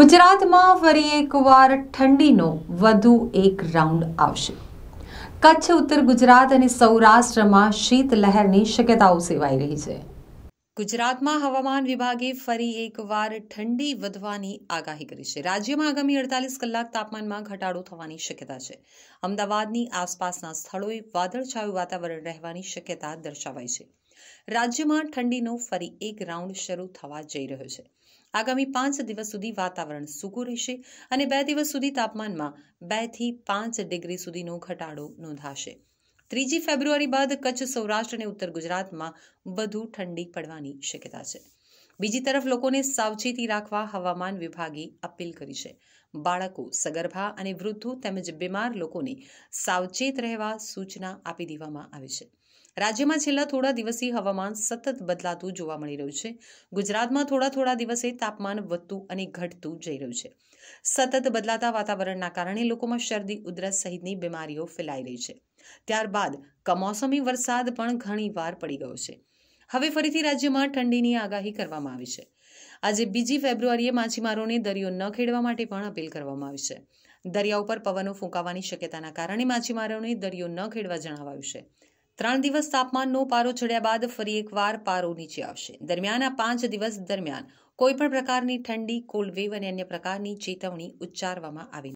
ગુજરાતમાં ફરી એકવાર ઠંડીનો વધુ એક રાઉન્ડ આવશે કચ્છ ઉત્તર ગુજરાત અને સૌરાષ્ટ્રમાં શીતલહેરની શક્યતાઓ સેવાઈ રહી છે ગુજરાતમાં હવામાન વિભાગે ફરી એકવાર ઠંડી વધવાની આગાહી કરી છે રાજ્યમાં આગામી અડતાલીસ કલાક તાપમાનમાં ઘટાડો થવાની શક્યતા છે અમદાવાદની આસપાસના સ્થળોએ વાદળછાયું વાતાવરણ રહેવાની શક્યતા દર્શાવાઈ છે રાજ્યમાં ઠંડીનો ફરી એક રાઉન્ડ શરૂ થવા જઈ રહ્યો છે આગામી પાંચ દિવસ સુધી વાતાવરણ સૂકું રહેશે અને બે દિવસ સુધી તાપમાનમાં બેથી પાંચ ડિગ્રી સુધીનો ઘટાડો નોંધાશે ત્રીજી ફેબ્રુઆરી બાદ કચ્છ સૌરાષ્ટ્ર અને ઉત્તર ગુજરાતમાં વધુ ઠંડી પડવાની શક્યતા છે બીજી તરફ લોકોને સાવચેતી રાખવા હવામાન વિભાગે અપીલ કરી છે બાળકો સગર્ભા અને વૃદ્ધો તેમજ બીમાર લોકોને સાવચેત રહેવા સૂચના આપી દેવામાં આવી છે રાજ્યમાં છેલ્લા થોડા દિવસથી હવામાન સતત બદલાતું જોવા મળી રહ્યું છે ગુજરાતમાં થોડા થોડા દિવસે તાપમાન વધતું અને ઘટતું જઈ રહ્યું છે સતત બદલાતા વાતાવરણના કારણે લોકોમાં શરદી ઉધરસ સહિતની બીમારીઓ ફેલાઈ રહી છે ત્યારબાદ કમોસમી વરસાદ પણ ઘણી વાર પડી ગયો છે હવે ફરીથી રાજ્યમાં ઠંડીની આગાહી કરવામાં આવી છે આજે બીજી ફેબ્રુઆરીએ માછીમારોને દરિયો ન ખેડવા માટે પણ અપીલ કરવામાં આવી છે દરિયા ઉપર પવનો ફૂંકાવાની શક્યતાના કારણે માછીમારોને દરિયો ન ખેડવા જણાવાયું છે ત્રણ દિવસ તાપમાનનો પારો ચડ્યા બાદ ફરી એકવાર પારો નીચે આવશે દરમિયાન આ પાંચ દિવસ દરમિયાન કોઈપણ પ્રકારની ઠંડી કોલ્ડ વેવ અને અન્ય પ્રકારની ચેતવણી ઉચ્ચારવામાં આવી